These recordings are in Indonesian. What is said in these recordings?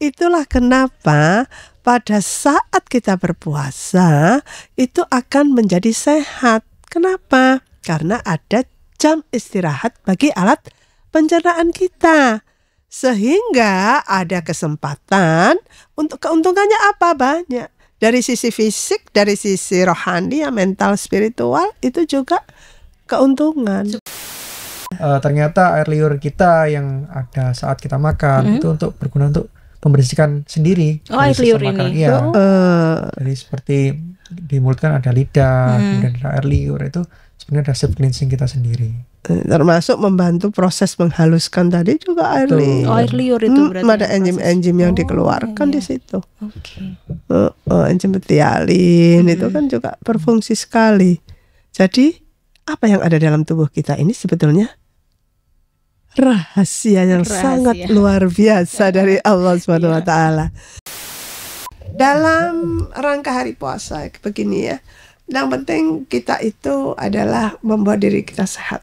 Itulah kenapa pada saat kita berpuasa itu akan menjadi sehat. Kenapa? Karena ada jam istirahat bagi alat pencernaan kita. Sehingga ada kesempatan untuk keuntungannya apa banyak. Dari sisi fisik, dari sisi rohani, ya, mental, spiritual itu juga keuntungan uh, ternyata air liur kita yang ada saat kita makan mm -hmm. itu untuk berguna untuk pembersihkan sendiri. Oh, air liur ini. Iya. Uh. Jadi seperti di mulut kan ada lidah, hmm. kemudian ada air liur itu sebenarnya ada self cleansing kita sendiri eh, termasuk membantu proses menghaluskan tadi juga air liur. Oh, air liur itu hmm, berarti. Hmm, ada enzim-enzim yang oh, dikeluarkan iya. di situ. Oke. Okay. Uh, eh, uh, enzim betialin hmm. itu kan juga berfungsi sekali. Jadi apa yang ada dalam tubuh kita ini sebetulnya rahasia yang rahasia. sangat luar biasa dari Allah Subhanahu wa iya. taala. Dalam rangka hari puasa begini ya. Yang penting kita itu adalah membuat diri kita sehat.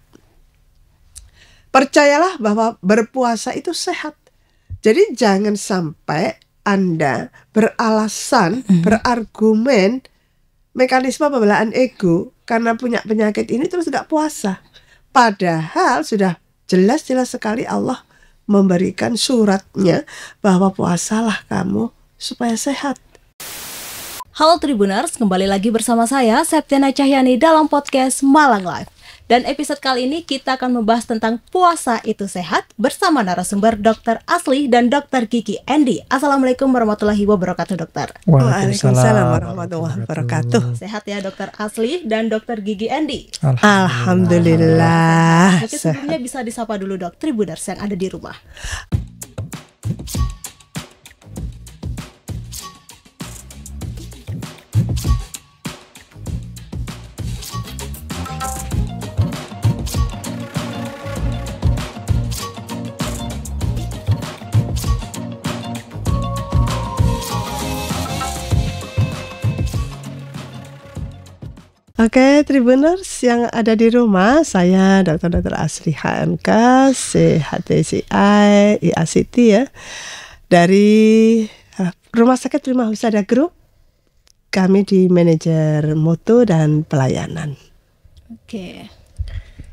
Percayalah bahwa berpuasa itu sehat. Jadi jangan sampai Anda beralasan, mm. berargumen mekanisme pembelaan ego karena punya penyakit ini terus tidak puasa. Padahal sudah jelas-jelas sekali Allah memberikan suratnya bahwa puasalah kamu supaya sehat. Halo Tribuners, kembali lagi bersama saya Septiana Cahyani dalam podcast Malang Live. Dan episode kali ini kita akan membahas tentang puasa itu sehat bersama narasumber Dr. Asli dan Dr. Kiki Andy. Assalamualaikum warahmatullahi wabarakatuh dokter. Waalaikumsalam, warahmatullahi wabarakatuh. Sehat ya Dr. Asli dan Dr. Gigi Andy. Alhamdulillah. Alhamdulillah. Mungkin sebelumnya bisa disapa dulu dok Tribuners yang ada di rumah. Oke, okay, Tribuners yang ada di rumah, saya Dr. Dr. Asri HMK, CHTCI, IACT ya, dari eh, Rumah Sakit Prima Husada Group. Kami di manajer mutu dan pelayanan. Oke. Okay.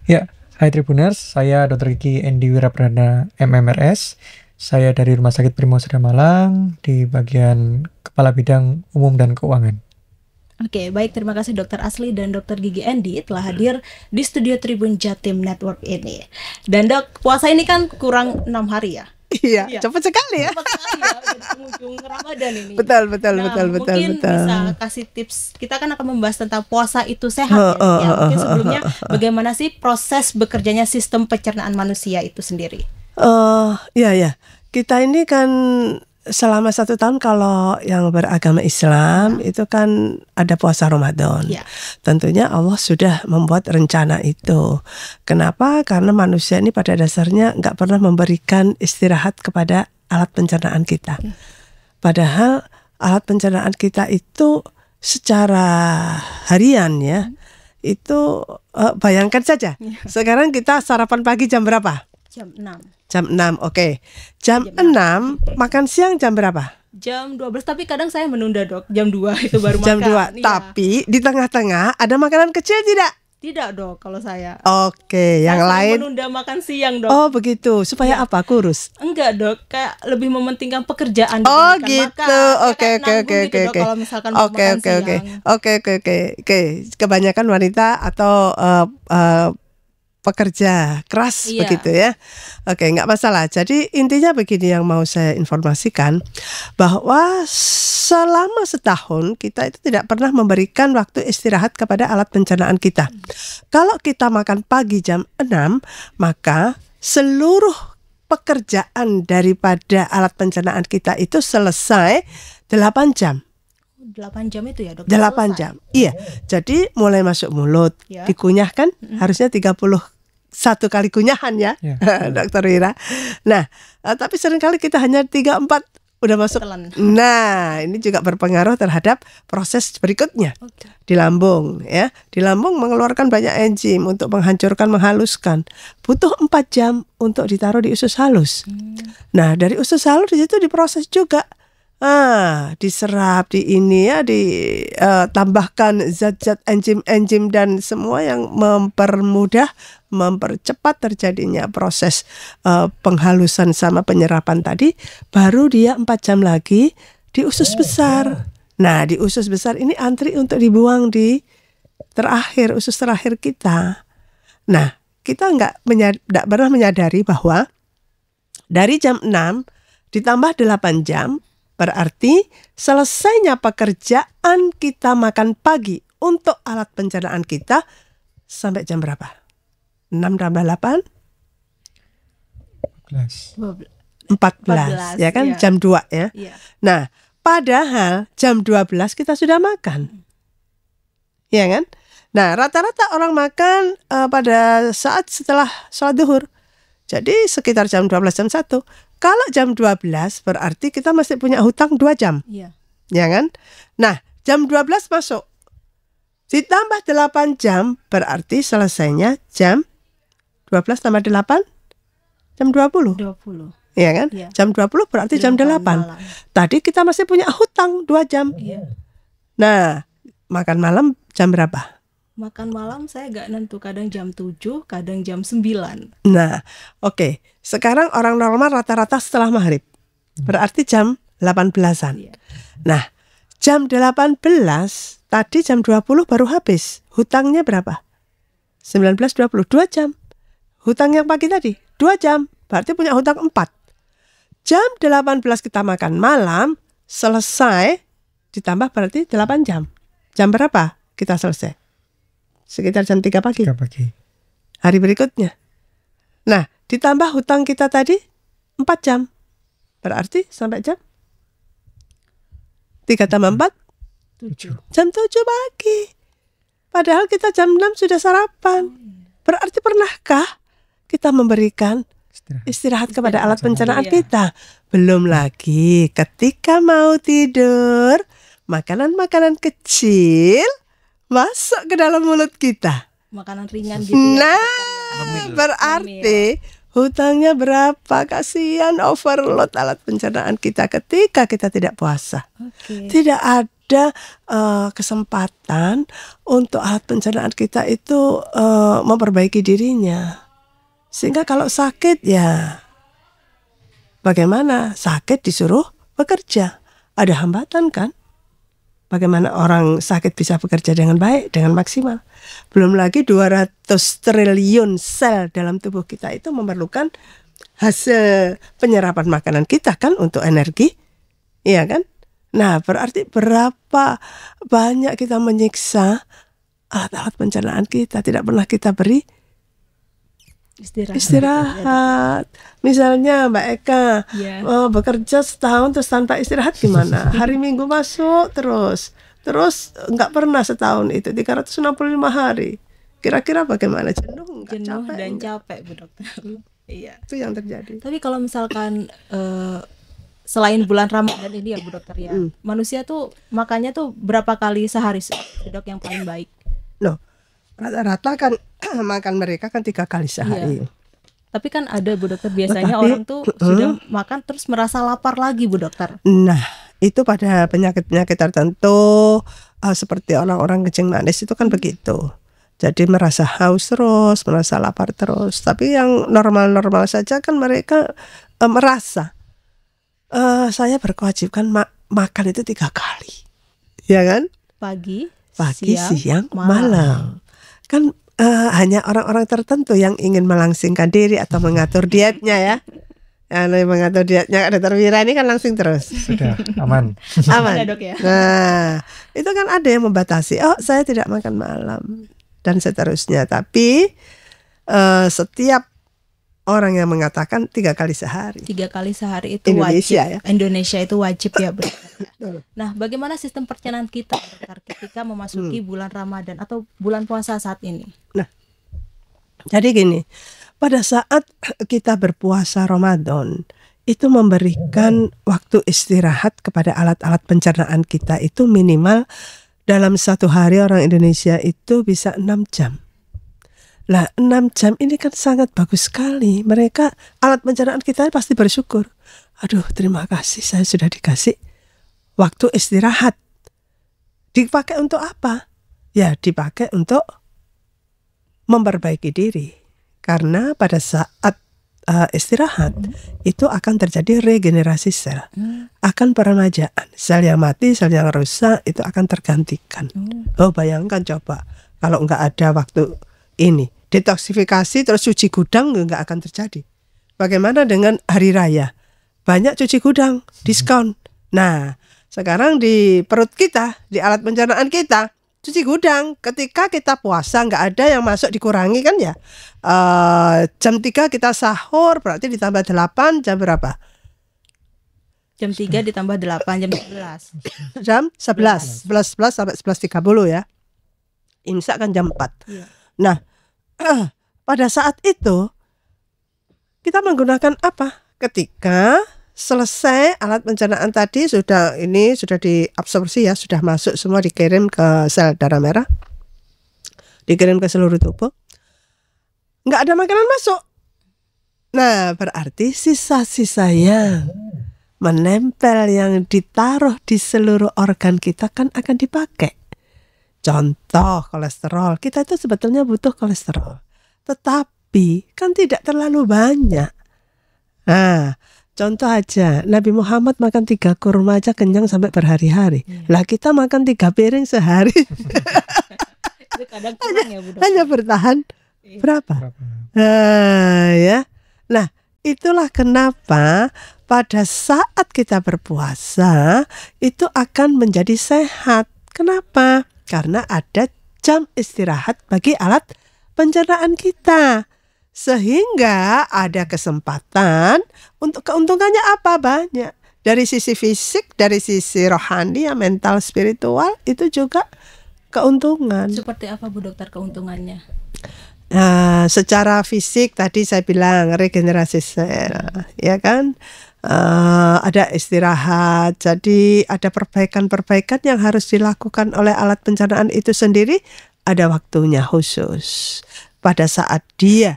Ya, hai Tribuners, saya Dr. Riki Endi Wirapradana MMRS. Saya dari Rumah Sakit Prima Husada Malang di bagian Kepala Bidang Umum dan Keuangan. Oke, okay, baik terima kasih Dokter Asli dan Dokter Gigi Endi telah hadir di studio Tribun Jatim Network ini. Dan dok, puasa ini kan kurang enam hari ya? Iya, iya. cepat sekali ya. Cepat sekali ya, ini. Betul, betul, nah, betul, betul, mungkin betul. bisa kasih tips. Kita kan akan membahas tentang puasa itu sehat oh, ya. Oh, ya. Mungkin oh, oh, sebelumnya bagaimana sih proses bekerjanya sistem pencernaan manusia itu sendiri? Oh, uh, iya ya. Kita ini kan selama satu tahun kalau yang beragama Islam ya. itu kan ada puasa Ramadan. Ya. Tentunya Allah sudah membuat rencana itu. Kenapa? Karena manusia ini pada dasarnya nggak pernah memberikan istirahat kepada alat pencernaan kita. Ya. Padahal alat pencernaan kita itu secara harian ya, hmm. itu uh, bayangkan saja. Ya. Sekarang kita sarapan pagi jam berapa? Jam 6. Jam 6, oke. Okay. Jam, jam 6, 6 makan siang jam berapa? Jam 12, tapi kadang saya menunda, Dok. Jam 2 itu baru jam makan. Jam 2. Iya. Tapi di tengah-tengah ada makanan kecil tidak? Tidak, Dok, kalau saya. Oke, okay, yang saya lain menunda makan siang, Dok. Oh, begitu. Supaya ya. apa? Kurus. Enggak, Dok. Kayak lebih mementingkan pekerjaan Oh, gitu. Oke, oke, oke, gitu, oke, oke. Kalau misalkan Oke, oke, oke. Oke, oke, oke. Oke, kebanyakan wanita atau uh, uh, pekerja keras iya. begitu ya. Oke, nggak masalah. Jadi intinya begini yang mau saya informasikan bahwa selama setahun kita itu tidak pernah memberikan waktu istirahat kepada alat pencernaan kita. Hmm. Kalau kita makan pagi jam 6, maka seluruh pekerjaan daripada alat pencernaan kita itu selesai 8 jam. 8 jam itu ya dokter? 8 jam. Iya. Jadi mulai masuk mulut, ya. dikunyah kan mm -hmm. harusnya 30 satu kali kunyahan ya, ya. Dokter Wira. Nah, eh, tapi seringkali kita hanya tiga empat udah masuk. Telan. Nah, ini juga berpengaruh terhadap proses berikutnya okay. di lambung ya. Di lambung mengeluarkan banyak enzim untuk menghancurkan, menghaluskan. Butuh empat jam untuk ditaruh di usus halus. Hmm. Nah, dari usus halus itu diproses juga Ah, diserap di ini ya, ditambahkan eh, uh, zat-zat enzim-enzim dan semua yang mempermudah, mempercepat terjadinya proses uh, penghalusan sama penyerapan tadi, baru dia empat jam lagi di usus besar. Nah, di usus besar ini antri untuk dibuang di terakhir usus terakhir kita. Nah, kita nggak menyad pernah menyadari bahwa dari jam 6 ditambah 8 jam Berarti selesainya pekerjaan kita makan pagi untuk alat pencernaan kita sampai jam berapa? 6 tambah 8? 14. 14, 14 ya kan? Iya. Ya. Jam 2 ya. ya. Nah, padahal jam 12 kita sudah makan. Ya kan? Nah, rata-rata orang makan uh, pada saat setelah sholat duhur. Jadi sekitar jam 12 jam 1 kalau jam 12 berarti kita masih punya hutang 2 jam. Iya. Ya kan? Nah, jam 12 masuk. Ditambah 8 jam berarti selesainya jam 12 tambah 8 jam 20. 20. Iya kan? Ya. Jam 20 berarti 8 jam 8. Malam. Tadi kita masih punya hutang 2 jam. Iya. Nah, makan malam jam berapa? makan malam saya gak nentu kadang jam 7 kadang jam 9 nah oke okay. sekarang orang normal rata-rata setelah maghrib hmm. berarti jam 18an iya. nah jam 18 tadi jam 20 baru habis hutangnya berapa 19, 20, 2 jam hutang yang pagi tadi 2 jam berarti punya hutang 4 jam 18 kita makan malam selesai ditambah berarti 8 jam jam berapa kita selesai sekitar jam 3 pagi. 3 pagi. Hari berikutnya. Nah, ditambah hutang kita tadi 4 jam. Berarti sampai jam 3 tambah 4 7. Jam 7 pagi. Padahal kita jam 6 sudah sarapan. Berarti pernahkah kita memberikan istirahat, istirahat kepada istirahat alat pencernaan iya. kita? Belum lagi ketika mau tidur, makanan-makanan kecil masuk ke dalam mulut kita. Makanan ringan gitu. Ya? Nah, ya, berarti hutangnya berapa? Kasihan overload alat pencernaan kita ketika kita tidak puasa. Okay. Tidak ada uh, kesempatan untuk alat pencernaan kita itu uh, memperbaiki dirinya. Sehingga kalau sakit ya bagaimana? Sakit disuruh bekerja. Ada hambatan kan? Bagaimana orang sakit bisa bekerja dengan baik, dengan maksimal. Belum lagi 200 triliun sel dalam tubuh kita itu memerlukan hasil penyerapan makanan kita kan untuk energi. Iya kan? Nah, berarti berapa banyak kita menyiksa alat-alat pencernaan kita tidak pernah kita beri istirahat. istirahat. Misalnya Mbak Eka yeah. Iya. uh, bekerja setahun terus tanpa istirahat gimana? Hari Minggu masuk terus, terus nggak pernah setahun itu 365 hari. Kira-kira bagaimana? Jenuh, jenuh capek, dan enggak? capek, Bu Dokter. Hmm. iya. Itu yang terjadi. Tapi kalau misalkan uh, selain bulan Ramadan ini ya Bu Dokter ya, mm. manusia tuh makannya tuh berapa kali sehari, Dok yang paling baik? Loh, no rata-rata kan makan mereka kan tiga kali iya. sehari. Iya. Tapi kan ada Bu Dokter biasanya Tetapi, orang tuh uh, sudah makan terus merasa lapar lagi Bu Dokter. Nah itu pada penyakit-penyakit tertentu uh, seperti orang-orang kencing manis itu kan hmm. begitu. Jadi merasa haus terus, merasa lapar terus. Tapi yang normal-normal saja kan mereka uh, merasa uh, saya berkewajiban ma makan itu tiga kali, ya kan? Pagi, pagi, siang, siang malam. malam kan uh, hanya orang-orang tertentu yang ingin melangsingkan diri atau mengatur dietnya ya. Yang mengatur dietnya ada terwira ini kan langsung terus. Sudah aman. aman. Ya? Nah, itu kan ada yang membatasi. Oh, saya tidak makan malam dan seterusnya. Tapi uh, setiap orang yang mengatakan tiga kali sehari. Tiga kali sehari itu Indonesia, wajib. Ya? Indonesia itu wajib ya benar. nah, bagaimana sistem percenaan kita ketika memasuki hmm. bulan Ramadan atau bulan puasa saat ini? Nah, jadi gini, pada saat kita berpuasa Ramadan itu memberikan waktu istirahat kepada alat-alat pencernaan kita itu minimal dalam satu hari orang Indonesia itu bisa enam jam. Lah enam jam ini kan sangat bagus sekali. Mereka alat pencernaan kita pasti bersyukur. Aduh terima kasih saya sudah dikasih waktu istirahat. Dipakai untuk apa? Ya dipakai untuk memperbaiki diri. Karena pada saat uh, istirahat itu akan terjadi regenerasi sel. Hmm. Akan peremajaan. Sel yang mati, sel yang rusak itu akan tergantikan. Hmm. Oh bayangkan coba kalau nggak ada waktu ini. Detoksifikasi terus cuci gudang nggak akan terjadi. Bagaimana dengan hari raya? Banyak cuci gudang, hmm. diskon. Nah, sekarang di perut kita, di alat pencernaan kita, cuci gudang. Ketika kita puasa nggak ada yang masuk dikurangi kan ya. Uh, jam 3 kita sahur berarti ditambah 8 jam berapa? Jam 3 ditambah 8 jam 11. Jam 11. 11 11 sampai 11.30 ya. Imsak kan jam 4. Iya. Nah, eh, pada saat itu kita menggunakan apa? Ketika selesai alat pencernaan tadi sudah ini sudah diabsorpsi ya, sudah masuk semua dikirim ke sel darah merah. Dikirim ke seluruh tubuh. Nggak ada makanan masuk. Nah, berarti sisa sisa yang menempel yang ditaruh di seluruh organ kita kan akan dipakai. Contoh kolesterol, kita itu sebetulnya butuh kolesterol. Tetapi kan tidak terlalu banyak. Nah, contoh aja, Nabi Muhammad makan tiga kurma aja kenyang sampai berhari-hari. hari iya. Lah kita makan tiga piring sehari. hanya, ya, hanya bertahan iya. berapa? berapa? Nah, ya. Nah, itulah kenapa pada saat kita berpuasa itu akan menjadi sehat. Kenapa? karena ada jam istirahat bagi alat pencernaan kita. Sehingga ada kesempatan untuk keuntungannya apa banyak. Dari sisi fisik, dari sisi rohani, ya mental, spiritual itu juga keuntungan. Seperti apa Bu Dokter keuntungannya? Nah, secara fisik tadi saya bilang regenerasi sel, ya kan? uh, ada istirahat. Jadi ada perbaikan-perbaikan yang harus dilakukan oleh alat pencernaan itu sendiri ada waktunya khusus. Pada saat dia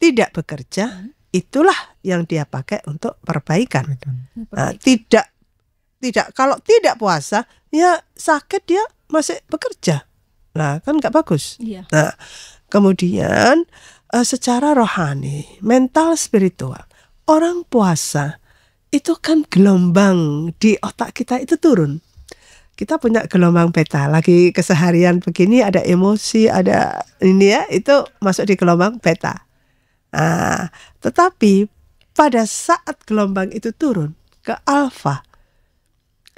tidak bekerja, hmm. itulah yang dia pakai untuk perbaikan. Nah, tidak tidak kalau tidak puasa ya sakit dia masih bekerja. Nah, kan nggak bagus. Iya. Nah, kemudian eh, secara rohani, mental spiritual, orang puasa itu kan gelombang di otak kita itu turun. Kita punya gelombang beta Lagi keseharian begini ada emosi, ada ini ya, itu masuk di gelombang beta Nah, tetapi pada saat gelombang itu turun ke alfa,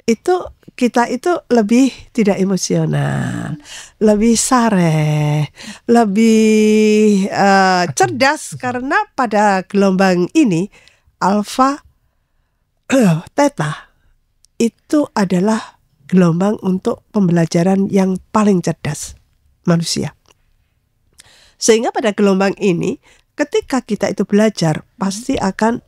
itu kita itu lebih tidak emosional, lebih sare, lebih uh, cerdas karena pada gelombang ini alfa Eh, teta itu adalah gelombang untuk pembelajaran yang paling cerdas manusia. Sehingga pada gelombang ini, ketika kita itu belajar, pasti akan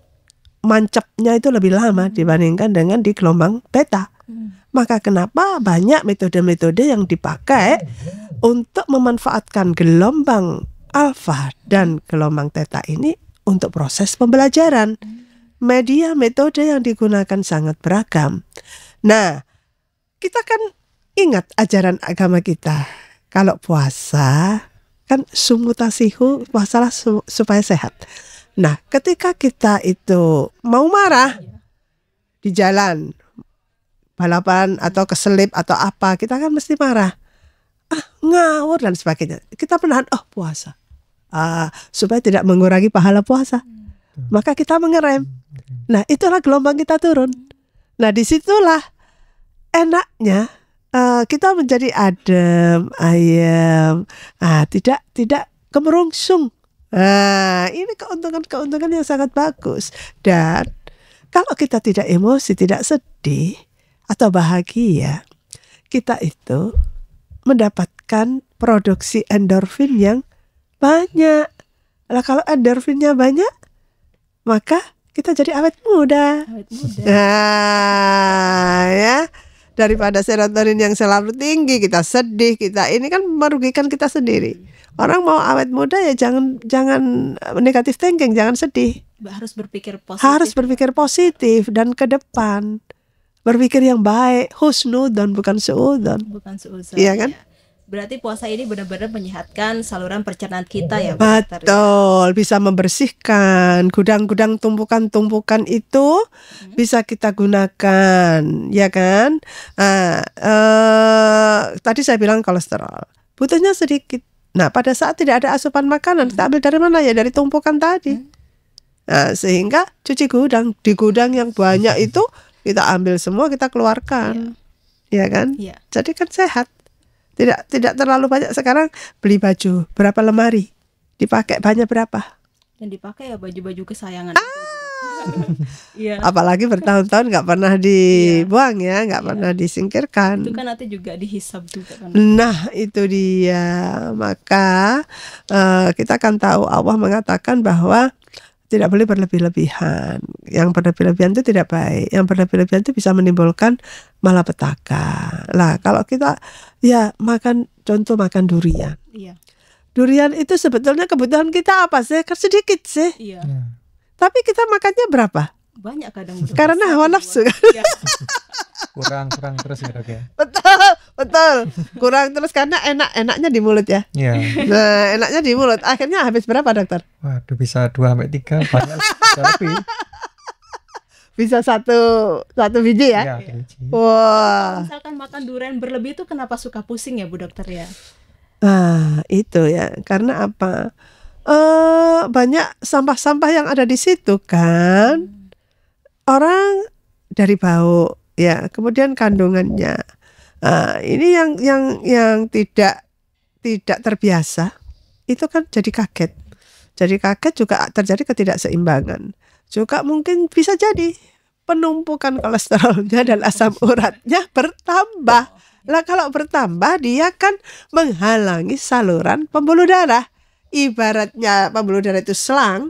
mancapnya itu lebih lama hmm. dibandingkan dengan di gelombang beta. Hmm. Maka kenapa banyak metode-metode yang dipakai untuk memanfaatkan gelombang alfa dan gelombang teta ini untuk proses pembelajaran. Hmm media metode yang digunakan sangat beragam. Nah, kita kan ingat ajaran agama kita. Kalau puasa kan sumutasihu puasalah supaya sehat. Nah, ketika kita itu mau marah di jalan balapan atau keselip atau apa, kita kan mesti marah. Ah, ngawur dan sebagainya. Kita menahan, oh puasa. Ah, supaya tidak mengurangi pahala puasa. Hmm. Maka kita mengerem Nah, itulah gelombang kita turun. Nah, disitulah enaknya uh, kita menjadi adem, ayam ah, tidak tidak kemerungsung. Nah, ini keuntungan-keuntungan yang sangat bagus. Dan kalau kita tidak emosi, tidak sedih atau bahagia, kita itu mendapatkan produksi endorfin yang banyak. Nah, kalau endorfinnya banyak, maka kita jadi awet muda. Awet muda. Nah, ya daripada serotonin yang selalu tinggi kita sedih kita ini kan merugikan kita sendiri. Orang mau awet muda ya jangan jangan negatif thinking, jangan sedih. Harus berpikir positif. Harus berpikir positif dan ke depan berpikir yang baik, husnudon bukan seudon Bukan seudon Iya kan? Ya Berarti puasa ini benar-benar menyehatkan saluran pencernaan kita ya, Betul, bisa membersihkan gudang-gudang tumpukan-tumpukan itu hmm. bisa kita gunakan, ya kan? Nah, eh, tadi saya bilang kolesterol, butuhnya sedikit. Nah, pada saat tidak ada asupan makanan, hmm. kita ambil dari mana ya? Dari tumpukan tadi. Hmm. Nah, sehingga cuci gudang di gudang yang banyak itu kita ambil semua kita keluarkan, ya, ya kan? Ya. Jadi kan sehat. Tidak tidak terlalu banyak sekarang beli baju berapa lemari dipakai banyak berapa? Yang dipakai ya baju-baju kesayangan. Ah. ya. Apalagi bertahun-tahun nggak pernah iya. dibuang ya, nggak ya. pernah disingkirkan. Itu kan nanti juga dihisap juga kan. Nah itu dia maka uh, kita akan tahu Allah mengatakan bahwa tidak boleh berlebih-lebihan. Yang berlebih-lebihan itu tidak baik. Yang berlebih-lebihan itu bisa menimbulkan malapetaka. Lah, kalau kita ya makan contoh makan durian. Iya. Durian itu sebetulnya kebutuhan kita apa sih? Kan sedikit sih. Iya. iya. Tapi kita makannya berapa? Banyak kadang. Karena hawa nafsu iya. kurang kurang terus ya dok ya betul kurang terus karena enak enaknya di mulut ya iya nah enaknya di mulut akhirnya habis berapa dokter waduh bisa dua sampai tiga banyak bisa satu satu biji ya, ya wah wow. misalkan makan durian berlebih itu kenapa suka pusing ya bu dokter ya ah itu ya karena apa eh banyak sampah-sampah yang ada di situ kan hmm. orang dari bau ya kemudian kandungannya Nah, ini yang yang yang tidak tidak terbiasa itu kan jadi kaget jadi kaget juga terjadi ketidakseimbangan juga mungkin bisa jadi penumpukan kolesterolnya dan asam uratnya bertambah lah kalau bertambah dia kan menghalangi saluran pembuluh darah ibaratnya pembuluh darah itu selang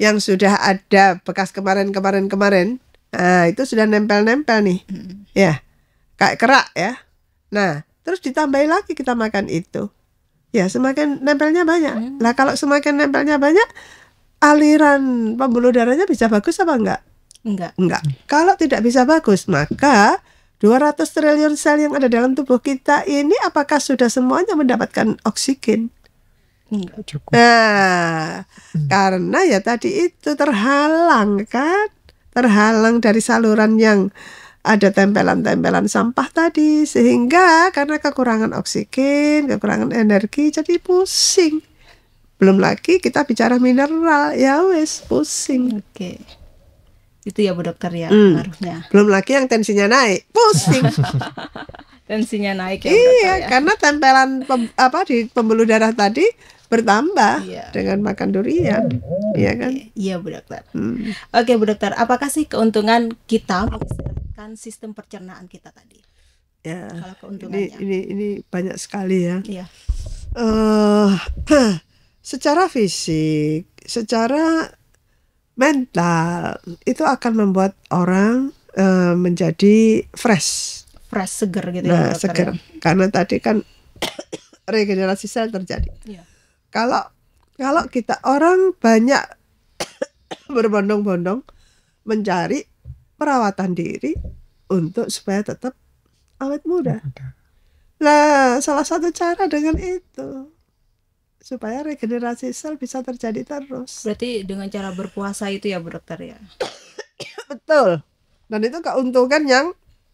yang sudah ada bekas kemarin kemarin kemarin nah, itu sudah nempel-nempel nih ya kayak kerak ya. Nah, terus ditambahin lagi kita makan itu. Ya, semakin nempelnya banyak. Hmm. Lah kalau semakin nempelnya banyak, aliran pembuluh darahnya bisa bagus apa enggak? Enggak. Enggak. Kalau tidak bisa bagus, maka 200 triliun sel yang ada dalam tubuh kita ini apakah sudah semuanya mendapatkan oksigen? cukup. Nah, hmm. karena ya tadi itu terhalang kan? Terhalang dari saluran yang ada tempelan-tempelan sampah tadi sehingga karena kekurangan oksigen, kekurangan energi jadi pusing. Belum lagi kita bicara mineral, ya wes pusing. Oke. Itu ya Bu Dokter ya hmm. harusnya. Belum lagi yang tensinya naik, pusing. tensinya naik ya. Iya, ya. karena tempelan pem, apa di pembuluh darah tadi bertambah iya. dengan makan durian, iya kan? Iya Bu Dokter. Hmm. Oke Bu Dokter, apakah sih keuntungan kita meningkatkan sistem pencernaan kita tadi. Ya. Kalau keuntungannya. Ini ini, ini banyak sekali ya. Iya. Uh, secara fisik, secara mental itu akan membuat orang uh, menjadi fresh. Fresh seger gitu ya, nah, ya. seger. Karena tadi kan regenerasi sel terjadi. Iya. Kalau kalau kita orang banyak berbondong-bondong mencari perawatan diri untuk supaya tetap awet muda. Nah, salah satu cara dengan itu supaya regenerasi sel bisa terjadi terus. Berarti dengan cara berpuasa itu ya, Bu Dokter ya. Betul. Dan itu keuntungan yang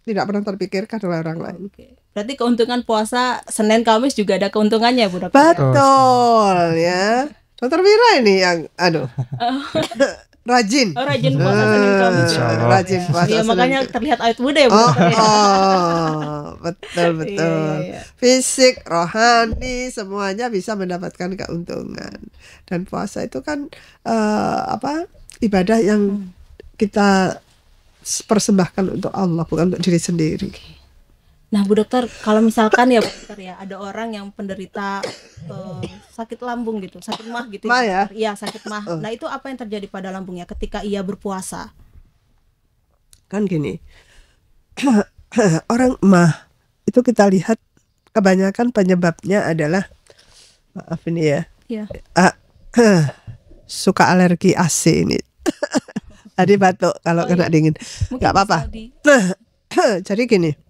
tidak pernah terpikirkan oleh orang lain. Oke. Berarti keuntungan puasa Senin Kamis juga ada keuntungannya, Bu Dokter. Betul ya. Dokter Mira ini yang aduh. rajin oh, rajin puasa eh, Senin Kamis rajin puasa ya, makanya terlihat awet muda ya bu oh, oh betul iya, betul yeah, yeah. fisik rohani semuanya bisa mendapatkan keuntungan dan puasa itu kan uh, apa ibadah yang hmm. kita persembahkan untuk Allah bukan untuk diri sendiri okay. Nah, Bu Dokter, kalau misalkan ya Bu Dokter ya, ada orang yang penderita uh, sakit lambung gitu, sakit mah gitu. Mah ya? Iya, sakit mah. Oh. Nah, itu apa yang terjadi pada lambungnya ketika ia berpuasa? Kan gini. orang mah itu kita lihat kebanyakan penyebabnya adalah maaf ini ya. ya Uh, suka alergi AC ini. Tadi batuk kalau oh, iya. kena iya. dingin. Nggak apa-apa. Di... jadi gini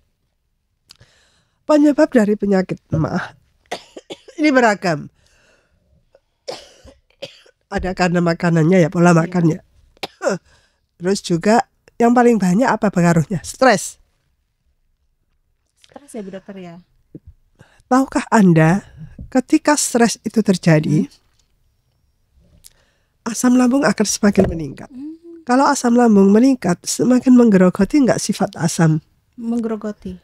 Penyebab dari penyakit emah hmm. ini beragam. Ada karena makanannya ya, pola iya. makannya. Terus juga yang paling banyak apa pengaruhnya? Stres. Stres ya Bu Dokter ya. Tahukah Anda ketika stres itu terjadi, hmm. asam lambung akan semakin meningkat. Hmm. Kalau asam lambung meningkat, semakin menggerogoti nggak sifat asam? Menggerogoti.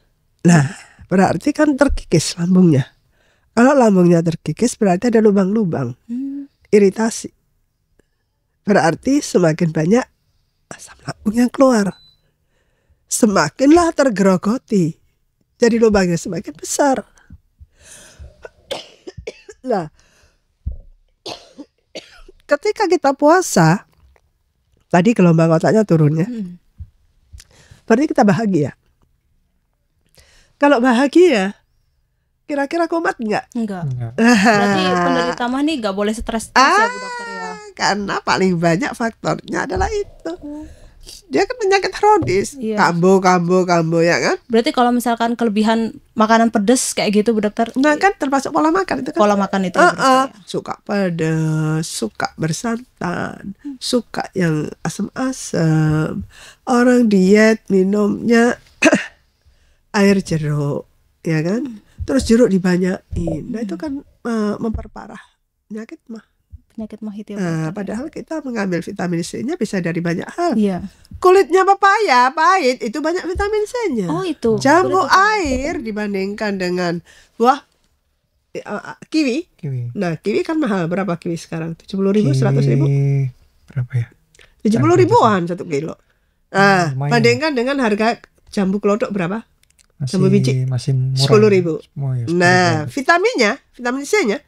Nah, berarti kan terkikis lambungnya. Kalau lambungnya terkikis berarti ada lubang-lubang, hmm. iritasi. Berarti semakin banyak asam lambung yang keluar, semakinlah tergerogoti. Jadi lubangnya semakin besar. nah, ketika kita puasa, tadi gelombang otaknya turunnya. Hmm. Berarti kita bahagia. Kalau bahagia, kira-kira komat nggak? Enggak. enggak. Berarti penderita mah nih nggak boleh stres ah, ya Bu ah, Dokter ya. Karena paling banyak faktornya adalah itu. Hmm. Dia kan penyakit kronis, iya. kambo, kambo, kambo ya kan. Berarti kalau misalkan kelebihan makanan pedes kayak gitu Bu Dokter. Nah kan termasuk pola makan itu kan. Pola makan itu. Uh -uh. Ya, suka pedes, suka bersantan, hmm. suka yang asam-asam. Orang diet minumnya air jeruk ya kan terus jeruk dibanyakin nah itu kan uh, memperparah penyakit mah penyakit mah itu ya, nah, ya. padahal kita mengambil vitamin C-nya bisa dari banyak hal iya. kulitnya pepaya pahit itu banyak vitamin C-nya oh itu jambu Kulit air itu. dibandingkan dengan buah eh, eh, eh, kiwi. kiwi nah kiwi kan mahal berapa kiwi sekarang tujuh puluh ribu seratus ribu berapa ya tujuh puluh ribuan satu kilo nah, bandingkan dengan harga jambu kelodok berapa jambu biji masih sepuluh ribu. Oh, nah, ribu. vitaminnya, vitamin C-nya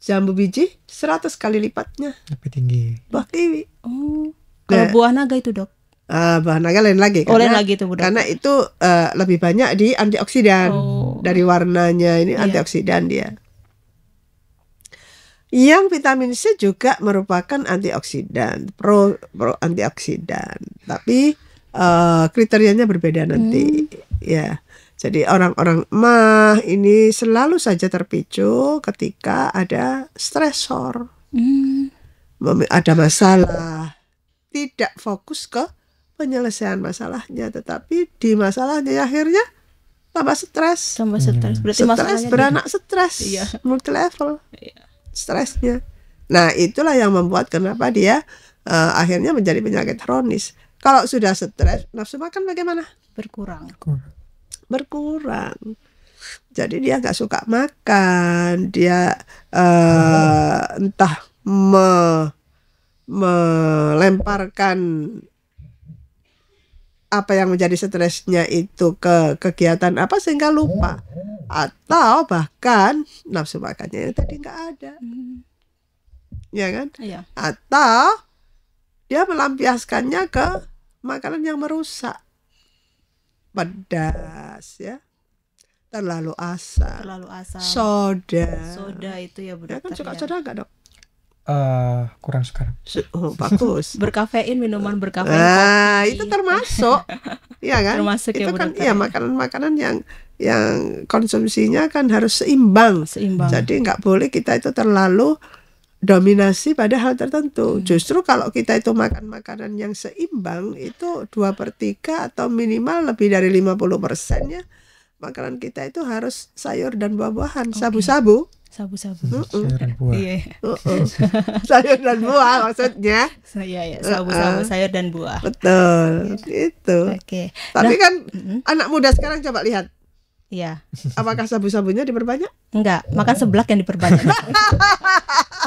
jambu biji 100 kali lipatnya. Lebih tinggi. Buah kiwi. Oh. Nah, Kalau buah naga itu dok? Uh, buah naga lain lagi. Oh, karena, lagi itu dok. Karena itu uh, lebih banyak di antioksidan oh. dari warnanya ini yeah. antioksidan dia. Yang vitamin C juga merupakan antioksidan, pro, pro antioksidan. Tapi uh, kriterianya berbeda nanti, hmm. ya. Jadi orang-orang mah ini selalu saja terpicu ketika ada stresor, hmm. ada masalah, tidak fokus ke penyelesaian masalahnya, tetapi di masalahnya akhirnya tambah stres, tambah stres, berarti stres beranak juga. stres, iya. multi level, iya. stresnya. Nah itulah yang membuat kenapa dia uh, akhirnya menjadi penyakit kronis. Kalau sudah stres, nafsu makan bagaimana? Berkurang. Berkurang berkurang. Jadi dia nggak suka makan, dia uh, entah me, melemparkan apa yang menjadi stresnya itu ke kegiatan apa sehingga lupa atau bahkan nafsu makannya tadi nggak ada, hmm. ya kan? Iya. Atau dia melampiaskannya ke makanan yang merusak pedas ya terlalu asam terlalu asam soda soda itu ya bu ya, kan suka ya. soda enggak dok Uh, kurang sekarang. Oh, bagus. berkafein minuman berkafein. Nah, itu termasuk, ya kan? Termasuk ya, itu kan, iya, ya, kan, ya makanan-makanan yang yang konsumsinya kan harus seimbang. Seimbang. Jadi nggak boleh kita itu terlalu dominasi pada hal tertentu. Hmm. Justru kalau kita itu makan makanan yang seimbang itu 2 per 3 atau minimal lebih dari 50 persennya makanan kita itu harus sayur dan buah-buahan, okay. sabu-sabu. Sabu-sabu. Sayur dan iya. buah. Uh -uh. sayur dan buah maksudnya. Iya ya, sabu-sabu, uh -uh. sayur dan buah. Betul. Iya. itu Oke. Okay. Tapi nah, kan uh anak muda sekarang coba lihat Iya. Apakah sabu-sabunya diperbanyak? Enggak, makan seblak yang diperbanyak.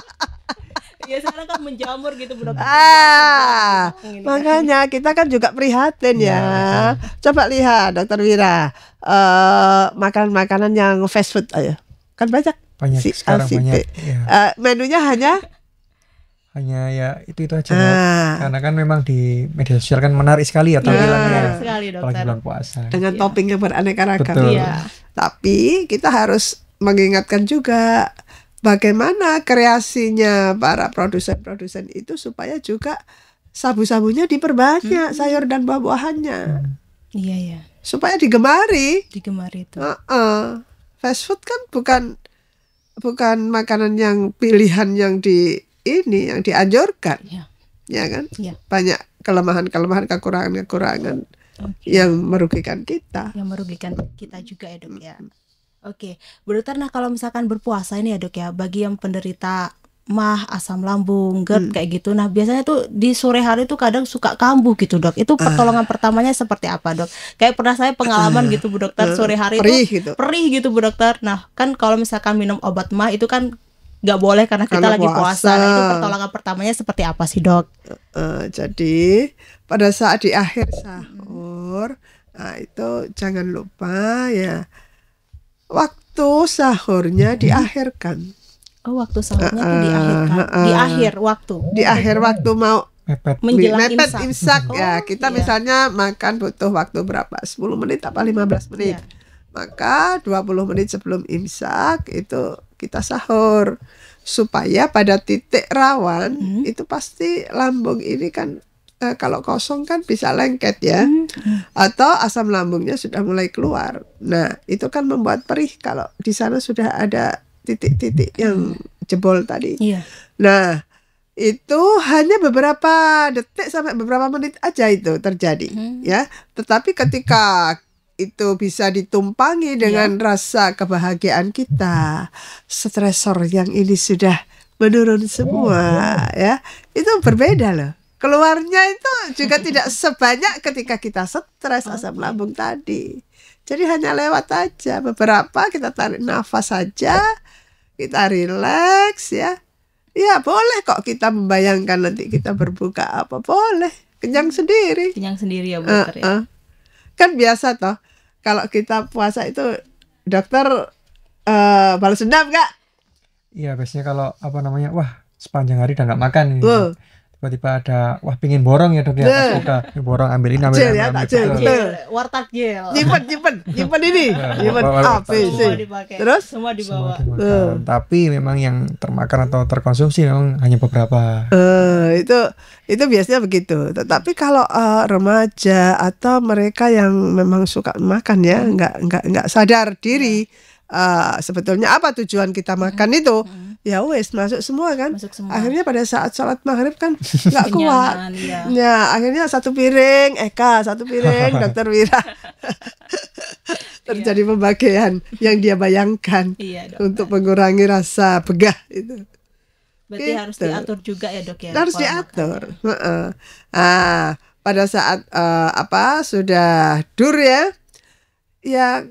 ya sekarang kan menjamur gitu benar ah gitu. makanya kita kan juga prihatin ya, ya. coba lihat dokter Wira uh, eh, makan makanan yang fast food ayo kan banyak banyak si sekarang banyak ya. uh, menunya hanya hanya ya itu itu aja ah. karena kan memang di media sosial kan menarik sekali ya tampilannya ya. apalagi bulan puasa dengan ya. topping yang beraneka ragam Betul. Iya. tapi kita harus mengingatkan juga bagaimana kreasinya para produsen-produsen itu supaya juga sabu-sabunya diperbanyak, hmm. sayur dan buah-buahannya. Hmm. Iya ya. Supaya digemari. Digemari itu. Uh -uh. Fast food kan bukan bukan makanan yang pilihan yang di ini yang dianjurkan. Ya. Ya kan? Iya. Banyak kelemahan-kelemahan, kekurangan-kekurangan okay. yang merugikan kita. Yang merugikan kita juga ya, Dok ya. Oke, berarti nah kalau misalkan berpuasa ini ya dok ya, bagi yang penderita mah asam lambung GERD hmm. kayak gitu. Nah biasanya tuh di sore hari tuh kadang suka kambuh gitu dok. Itu ah. pertolongan uh, pertamanya seperti apa dok? Kayak pernah saya pengalaman uh, gitu bu dokter eh, sore hari perih itu gitu. perih gitu bu dokter. Nah kan kalau misalkan minum obat mah itu kan nggak boleh karena kita karena lagi puasa. Nah, itu pertolongan pertamanya seperti apa sih dok? Uh, uh, jadi pada saat di akhir sahur, nah itu jangan lupa ya waktu sahurnya diakhirkan. Hmm. Oh, waktu sahurnya uh, diakhirkan. Uh, uh, di akhir waktu. Di akhir waktu mau mepet menjelang mepet imsak, imsak ya, oh, ya. Kita iya. misalnya makan butuh waktu berapa? 10 menit apa 15 iya. menit. Iya. Maka 20 menit sebelum imsak itu kita sahur supaya pada titik rawan hmm. itu pasti lambung ini kan eh, kalau kosong kan bisa lengket ya hmm. atau asam lambungnya sudah mulai keluar nah itu kan membuat perih kalau di sana sudah ada titik-titik yang jebol tadi iya. nah itu hanya beberapa detik sampai beberapa menit aja itu terjadi hmm. ya tetapi ketika itu bisa ditumpangi iya. dengan yeah. rasa kebahagiaan kita stresor yang ini sudah menurun semua oh. ya itu berbeda loh keluarnya itu juga tidak sebanyak ketika kita stres okay. asam lambung tadi. Jadi hanya lewat aja beberapa kita tarik nafas saja, kita rileks ya. Ya boleh kok kita membayangkan nanti kita berbuka apa boleh kenyang sendiri. Kenyang sendiri ya bu uh, uh. ya. Kan biasa toh kalau kita puasa itu dokter uh, balas dendam gak? Iya biasanya kalau apa namanya wah sepanjang hari udah nggak makan. Uh. Gitu tiba-tiba ada wah pingin borong ya dok ya nah. pas ya, borong ambilin ambil ini ambil, ini ya, ambil. warteg nyimpen nyimpen nyimpen ini iya, nyimpen apa ah, B terus semua dibawa uh. tapi memang yang termakan atau terkonsumsi memang hanya beberapa uh, itu itu biasanya begitu tetapi kalau uh, remaja atau mereka yang memang suka makan ya nggak nggak nggak sadar diri uh, sebetulnya apa tujuan kita makan mm-hmm. itu mm-hmm ya wes masuk semua kan masuk semua. akhirnya pada saat sholat maghrib kan nggak kuat ya. ya akhirnya satu piring Eka satu piring dokter Wira terjadi iya. pembagian yang dia bayangkan iya, untuk mengurangi rasa pegah itu berarti gitu. harus diatur juga ya dok ya harus diatur uh -uh. ah pada saat uh, apa sudah dur ya ya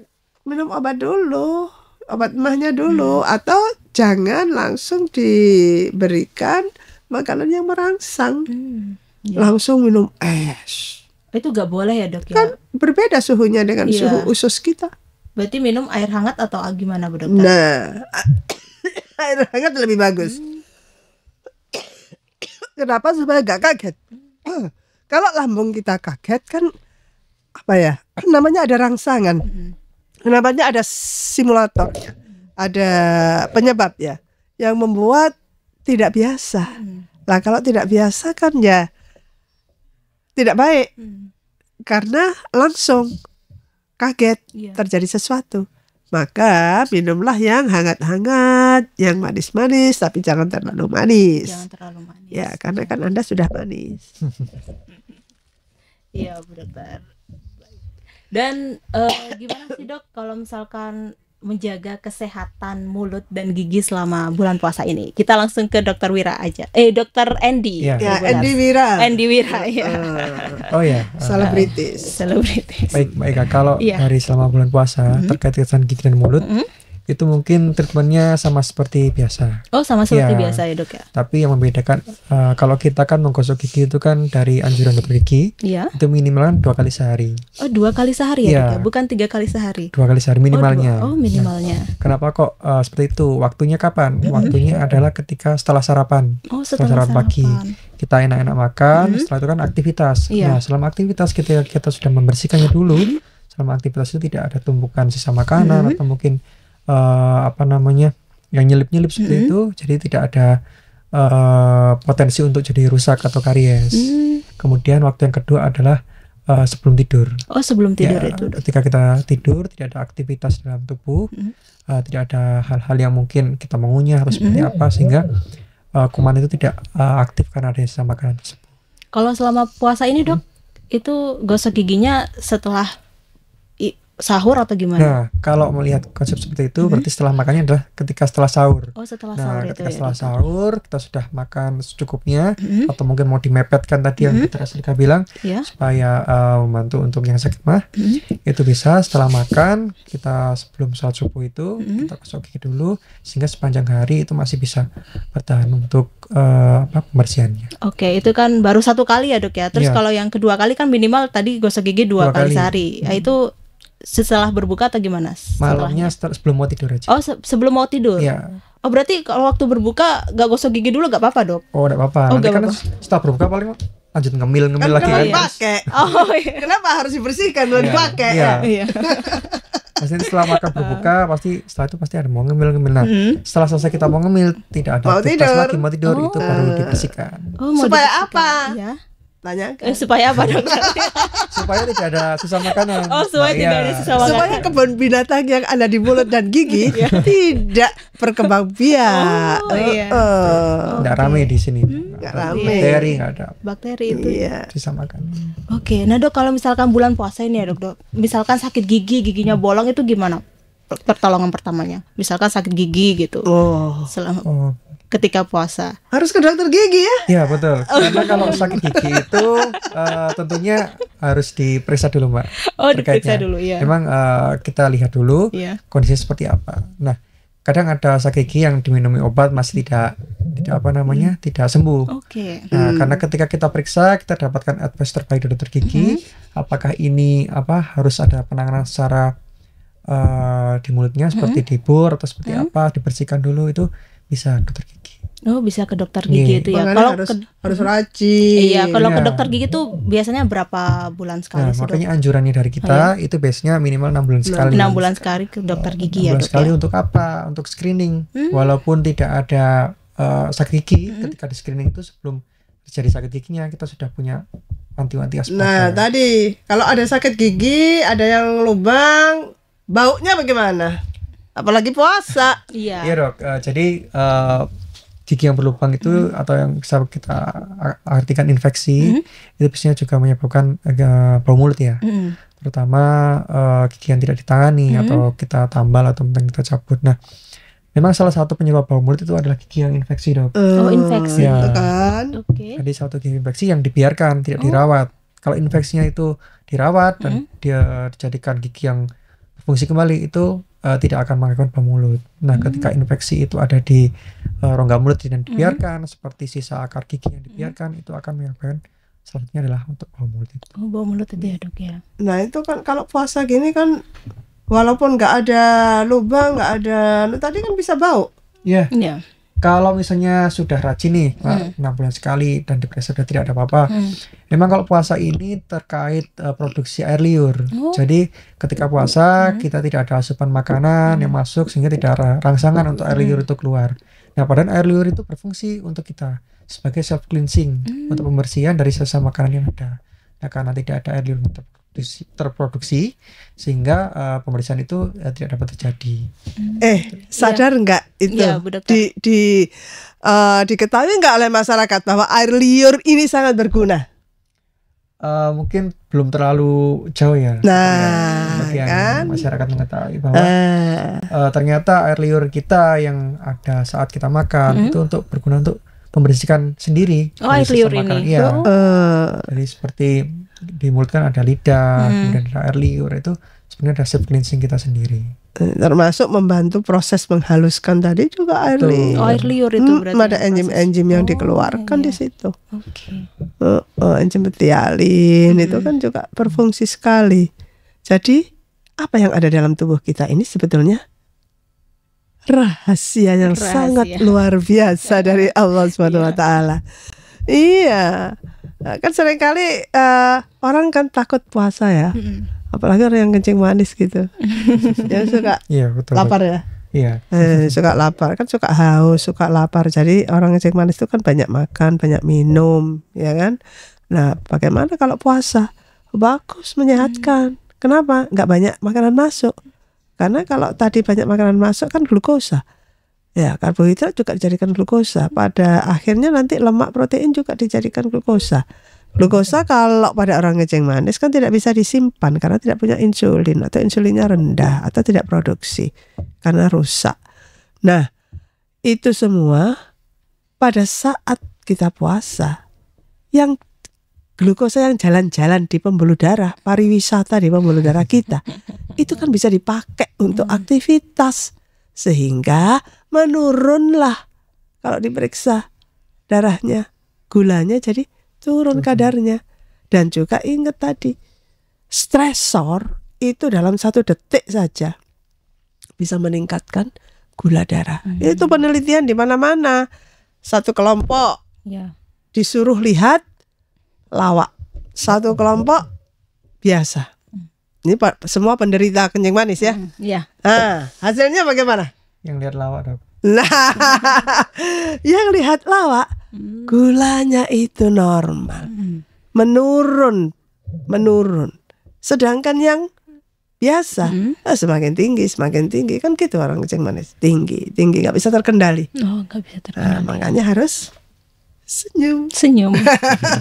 minum obat dulu obat emahnya dulu hmm. atau jangan langsung diberikan makanan yang merangsang. Hmm, ya. Langsung minum es. Itu gak boleh ya dok ya? Kan berbeda suhunya dengan ya. suhu usus kita. Berarti minum air hangat atau gimana bu dokter? Nah, air hangat lebih bagus. Hmm. Kenapa supaya gak kaget? Hmm. Kalau lambung kita kaget kan apa ya? Namanya ada rangsangan. Hmm. Namanya ada simulatornya ada penyebab ya yang membuat tidak biasa. Hmm. Nah, kalau tidak biasa kan ya tidak baik. Hmm. Karena langsung kaget yeah. terjadi sesuatu. Maka minumlah yang hangat-hangat, yang manis-manis, tapi jangan terlalu manis. Jangan terlalu manis. Ya, karena kan Anda sudah manis. Iya, benar. Dan uh, gimana sih dok, kalau misalkan menjaga kesehatan mulut dan gigi selama bulan puasa ini? Kita langsung ke Dokter Wira aja. Eh, Dokter Andy. Iya. Ya, ya Andy Wira. Andy Wira ya. Uh, oh ya. Yeah. Selebritis. Uh, Selebritis. Baik, baik Kalau yeah. dari selama bulan puasa mm -hmm. terkait kesehatan gigi dan mulut, mm -hmm itu mungkin treatmentnya sama seperti biasa. Oh, sama seperti ya, biasa ya dok ya. Tapi yang membedakan uh, kalau kita kan menggosok gigi itu kan dari anjuran dokter gigi, ya. itu minimal kan dua kali sehari. Oh, dua kali sehari ya, ya. dok ya, bukan tiga kali sehari. Dua kali sehari oh, minimalnya. Oh, oh minimalnya. Ya. kenapa kok uh, seperti itu? Waktunya kapan? Waktunya adalah ketika setelah sarapan. Oh, setelah, setelah sarapan, pagi. Kita enak-enak makan, hmm. setelah itu kan aktivitas. Ya. Nah, selama aktivitas kita kita sudah membersihkannya dulu. Mm-hmm. Selama aktivitas itu tidak ada tumpukan sisa makanan hmm. atau mungkin uh, apa namanya yang nyelip-nyelip seperti mm itu jadi tidak ada uh, potensi untuk jadi rusak atau karies mm. kemudian waktu yang kedua adalah uh, sebelum tidur oh sebelum ya, tidur ya, itu ketika kita tidur tidak ada aktivitas dalam tubuh mm uh, tidak ada hal-hal yang mungkin kita mengunyah atau seperti mm apa sehingga uh, kuman itu tidak uh, aktif karena ada sisa makanan tersebut kalau selama puasa ini dok -hmm. itu gosok giginya setelah sahur atau gimana? Nah, kalau melihat konsep seperti itu, hmm. berarti setelah makannya adalah ketika setelah sahur. Oh, setelah nah, sahur. Nah, ketika itu, ya, setelah ya, sahur kita sudah makan secukupnya, hmm. atau mungkin mau dimepetkan tadi hmm. yang kita mm-hmm. bilang, yeah. supaya uh, membantu untuk yang sakit mah, hmm. itu bisa setelah makan kita sebelum sholat subuh itu hmm. kita gosok gigi dulu, sehingga sepanjang hari itu masih bisa bertahan untuk uh, apa pembersihannya. Oke, okay, itu kan baru satu kali ya dok ya. Terus yeah. kalau yang kedua kali kan minimal tadi gosok gigi dua, dua kali, kali sehari, hmm. itu setelah berbuka atau gimana? Malamnya setelah, sebelum mau tidur aja. Oh, se sebelum mau tidur. Iya. Oh, berarti kalau waktu berbuka gak gosok gigi dulu gak apa-apa, Dok? Oh, gak apa-apa. Oh, Nanti kan apa setelah berbuka paling lanjut ngemil-ngemil kan lagi kan. Dipakai. Oh, iya. Kenapa harus dibersihkan dulu iya, dipakai? Iya. iya. pasti setelah makan berbuka pasti setelah itu pasti ada mau ngemil ngemil nah hmm. setelah selesai kita mau ngemil tidak ada mau tidur. lagi mau tidur oh. itu baru oh. dibersihkan oh, supaya dibersihkan. apa ya. Tanya eh, supaya apa dong? supaya tidak ada sisa makanan. Oh, supaya Maya. Nah, tidak iya. ada sisa makanan. Supaya kebun binatang yang ada di mulut dan gigi iya. tidak berkembang biak. Oh, iya. Uh, uh. Tidak okay. rame di sini. Hmm? Gak rame. Bakteri nggak ada. Bakteri itu. Iya. Sisa makanan. Oke, okay. nah dok kalau misalkan bulan puasa ini ya dok dok, misalkan sakit gigi, giginya bolong itu gimana? pertolongan pertamanya. Misalkan sakit gigi gitu. Oh. Selama oh. ketika puasa. Harus ke dokter gigi ya? Iya, betul. Karena kalau sakit gigi itu uh, tentunya harus diperiksa dulu, Mbak. Oh, diperiksa ya. dulu ya. Memang uh, kita lihat dulu yeah. kondisi seperti apa. Nah, kadang ada sakit gigi yang diminumi obat masih tidak tidak apa namanya hmm. tidak sembuh. Oke. Okay. Nah, hmm. karena ketika kita periksa kita dapatkan advice terbaik dari dokter gigi hmm. apakah ini apa harus ada penanganan secara uh, di mulutnya seperti hmm dibur atau seperti hmm apa dibersihkan dulu itu bisa dokter gigi. Oh bisa ke dokter gigi yeah. itu ya. kalau harus, ke, harus mm-hmm. rajin. Iya kalau yeah. ke iya. dokter gigi itu biasanya berapa bulan sekali? Nah, sih, makanya dok? anjurannya dari kita oh, iya. itu biasanya minimal enam bulan sekali. Enam bulan sekali ke dokter gigi ya. Bulan sekali ya? untuk apa? Untuk screening. Hmm. Walaupun tidak ada uh, sakit gigi, hmm. ketika di screening itu sebelum terjadi sakit giginya kita sudah punya anti-anti aspek. Nah tadi kalau ada sakit gigi, ada yang lubang, baunya bagaimana? Apalagi puasa. Iya. Iya dok. Uh, jadi uh, gigi yang berlubang itu hmm. atau yang bisa kita artikan infeksi hmm. itu biasanya juga menyebabkan uh, bau mulut ya. -hmm. Terutama uh, gigi yang tidak ditangani mm atau kita tambal atau kita cabut. Nah Memang salah satu penyebab bau mulut itu adalah gigi yang infeksi dok. Oh, oh infeksi ya. kan? Oke. Okay. Jadi satu gigi infeksi yang dibiarkan tidak oh. dirawat. Kalau infeksinya itu dirawat mm dan hmm. dia dijadikan gigi yang fungsi kembali itu uh, tidak akan mengakibatkan mulut. Nah, hmm. ketika infeksi itu ada di uh, rongga mulut dan hmm. dibiarkan hmm. seperti sisa akar gigi yang hmm. dibiarkan hmm. itu akan mengakibatkan selanjutnya adalah untuk bau mulut itu. Oh, bau mulut itu ya iya. dok ya. Nah itu kan kalau puasa gini kan walaupun nggak ada lubang nggak ada tadi kan bisa bau. Iya. Yeah. Yeah kalau misalnya sudah rajin nih hmm. 6 bulan sekali dan diperiksa sudah tidak ada apa-apa hmm. memang kalau puasa ini terkait uh, produksi air liur oh. jadi ketika puasa hmm. kita tidak ada asupan makanan hmm. yang masuk sehingga tidak ada rangsangan hmm. untuk air liur hmm. itu keluar nah padahal air liur itu berfungsi untuk kita sebagai self cleansing hmm. untuk pembersihan dari sisa makanan yang ada nah karena tidak ada air liur untuk terproduksi, terproduksi sehingga uh, pemeriksaan itu uh, tidak dapat terjadi. Hmm. Eh sadar ya. nggak itu ya, di di uh, diketahui nggak oleh masyarakat bahwa air liur ini sangat berguna? Uh, mungkin belum terlalu jauh ya. Nah, yang kan? masyarakat mengetahui bahwa uh. Uh, ternyata air liur kita yang ada saat kita makan hmm? itu untuk berguna untuk membersihkan sendiri. Oh, air liur ini. Iya. Uh. Jadi seperti di mulut kan ada lidah, hmm. kemudian ada air liur itu sebenarnya ada self cleansing kita sendiri. Eh, termasuk membantu proses menghaluskan tadi juga air liur. Oh, air liur itu hmm, berarti hmm, ada enzim-enzim yang oh, dikeluarkan iya. di situ. Iya. Oke. Okay. Uh, eh, uh, eh, enzim betialin hmm. itu kan juga berfungsi sekali. Jadi apa yang ada dalam tubuh kita ini sebetulnya rahasia yang rahasia. sangat luar biasa dari Allah iya. Subhanahu wa taala. Iya. Eh, kan seringkali uh, orang kan takut puasa ya. Mm -hmm. Apalagi orang yang kencing manis gitu. Dia suka yeah, betul, lapar ya. yeah. Eh, suka lapar kan suka haus, suka lapar. Jadi orang kencing manis itu kan banyak makan, banyak minum, ya kan? Nah, bagaimana kalau puasa? Bagus menyehatkan. mm. Kenapa? Enggak banyak makanan masuk. Karena kalau tadi banyak makanan masuk kan glukosa. Ya, karbohidrat juga dijadikan glukosa. Pada akhirnya nanti lemak protein juga dijadikan glukosa. Glukosa kalau pada orang ngeceng manis kan tidak bisa disimpan karena tidak punya insulin atau insulinnya rendah atau tidak produksi karena rusak. Nah, itu semua pada saat kita puasa yang glukosa yang jalan-jalan di pembuluh darah, pariwisata di pembuluh darah kita itu kan bisa dipakai untuk aktivitas sehingga menurunlah kalau diperiksa darahnya, gulanya jadi turun kadarnya. Dan juga ingat tadi, stresor itu dalam satu detik saja bisa meningkatkan gula darah. Hmm. Itu penelitian di mana-mana. Satu kelompok ya. disuruh lihat lawak, satu kelompok biasa. Mm. Ini semua penderita kencing manis ya. Hmm, ya. Nah, hasilnya bagaimana? Yang lihat lawak dok. Nah, yang lihat lawak hmm. gulanya itu normal, hmm. menurun, menurun. Sedangkan yang biasa hmm. Eh, semakin tinggi semakin tinggi kan gitu orang kencing manis tinggi tinggi nggak bisa terkendali oh nggak bisa nah, terkendali nah, makanya harus senyum senyum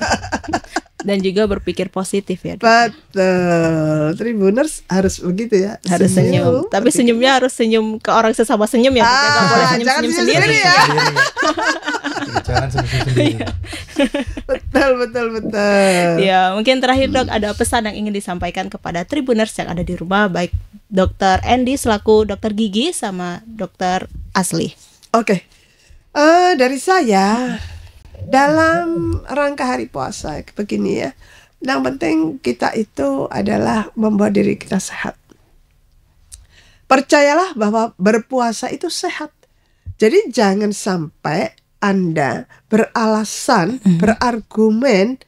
dan juga berpikir positif ya. Betul. Tribuners harus begitu ya. Harus senyum. senyum. Tapi senyumnya harus senyum ke orang sesama senyum ya. ya ah, boleh senyum, senyum, senyum sendiri, sendiri ya. Iya. Iya, iya, jangan senyum sendiri. betul betul betul. Ya mungkin terakhir dok ada pesan yang ingin disampaikan kepada tribuners yang ada di rumah baik dokter Andy selaku dokter gigi sama dokter Asli. Oke. Okay. Uh, eh, dari saya dalam rangka hari puasa begini ya. Yang penting kita itu adalah membuat diri kita sehat. Percayalah bahwa berpuasa itu sehat. Jadi jangan sampai Anda beralasan, mhm. berargumen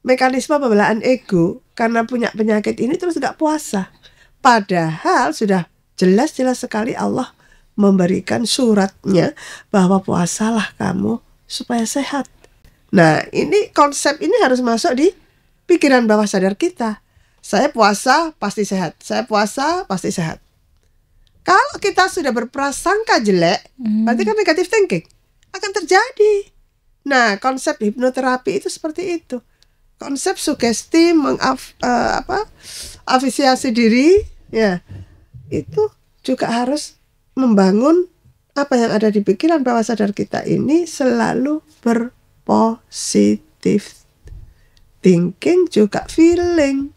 mekanisme pembelaan ego karena punya penyakit ini terus tidak puasa. Padahal sudah jelas-jelas sekali Allah memberikan suratnya bahwa puasalah kamu supaya sehat. Nah, ini konsep ini harus masuk di pikiran bawah sadar kita. Saya puasa pasti sehat. Saya puasa pasti sehat. Kalau kita sudah berprasangka jelek, hmm. berarti kan negatif thinking akan terjadi. Nah, konsep hipnoterapi itu seperti itu. Konsep sugesti mengaf uh, apa afisiasi diri ya itu juga harus membangun apa yang ada di pikiran bawah sadar kita ini selalu berpositif. Thinking juga feeling.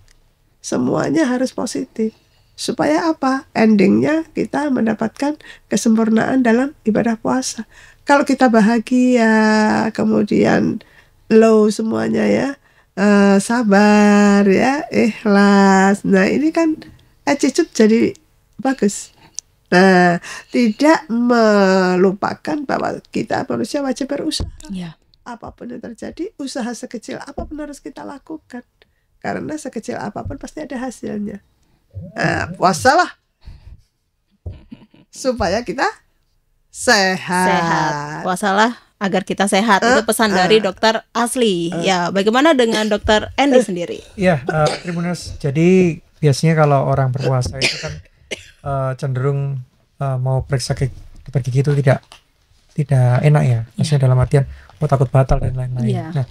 Semuanya harus positif. Supaya apa? Endingnya kita mendapatkan kesempurnaan dalam ibadah puasa. Kalau kita bahagia, kemudian low semuanya ya, uh, sabar ya, ikhlas. Nah ini kan attitude jadi bagus Nah, tidak melupakan bahwa kita manusia wajib berusaha. Ya. Apapun yang terjadi, usaha sekecil apapun harus kita lakukan. Karena sekecil apapun pasti ada hasilnya. Nah, puasalah supaya kita sehat. Sehat. Puasalah agar kita sehat. Uh, Itu eh, pesan uh, dari eh. dokter Asli. Uh, ya, bagaimana dengan dokter Andy uh, sendiri? Ya, uh, Jadi biasanya kalau orang berpuasa itu kan uh, cenderung uh, mau periksa ke dokter gigi itu tidak tidak enak ya, iya. maksudnya dalam artian mau oh, takut batal dan lain-lain. Yeah. Nah,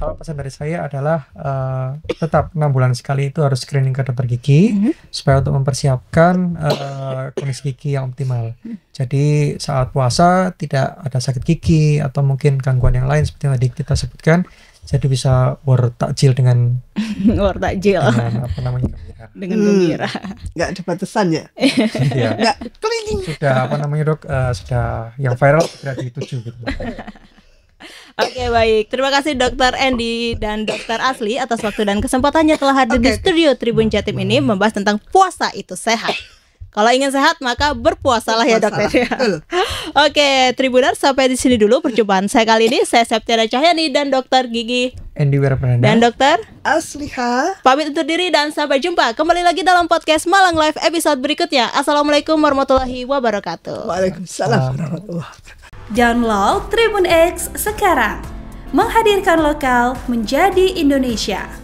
kalau pesan dari saya adalah uh, tetap enam bulan sekali itu harus screening ke dokter gigi mm -hmm. supaya untuk mempersiapkan uh, kondisi gigi yang optimal. Mm -hmm. Jadi saat puasa tidak ada sakit gigi atau mungkin gangguan yang lain seperti yang tadi kita sebutkan, jadi bisa war takjil dengan war takjil. apa namanya? dengan hmm. gembira. Enggak ada batasan ya. Enggak iya. keliling. Sudah apa namanya dok? Uh, sudah yang viral sudah dituju gitu. Oke okay, baik, terima kasih Dokter Andy dan Dokter Asli atas waktu dan kesempatannya telah hadir okay. di studio Tribun Jatim ini membahas tentang puasa itu sehat. Kalau ingin sehat maka berpuasalah ya dokter. Ya. Oke, Tribuners sampai di sini dulu percobaan saya kali ini. Saya Septiana Cahyani dan dokter Gigi Andy Werprenanda dan dokter Asliha. Pamit untuk diri dan sampai jumpa kembali lagi dalam podcast Malang Live episode berikutnya. Assalamualaikum warahmatullahi wabarakatuh. Waalaikumsalam warahmatullahi Download Tribun X sekarang. Menghadirkan lokal menjadi Indonesia.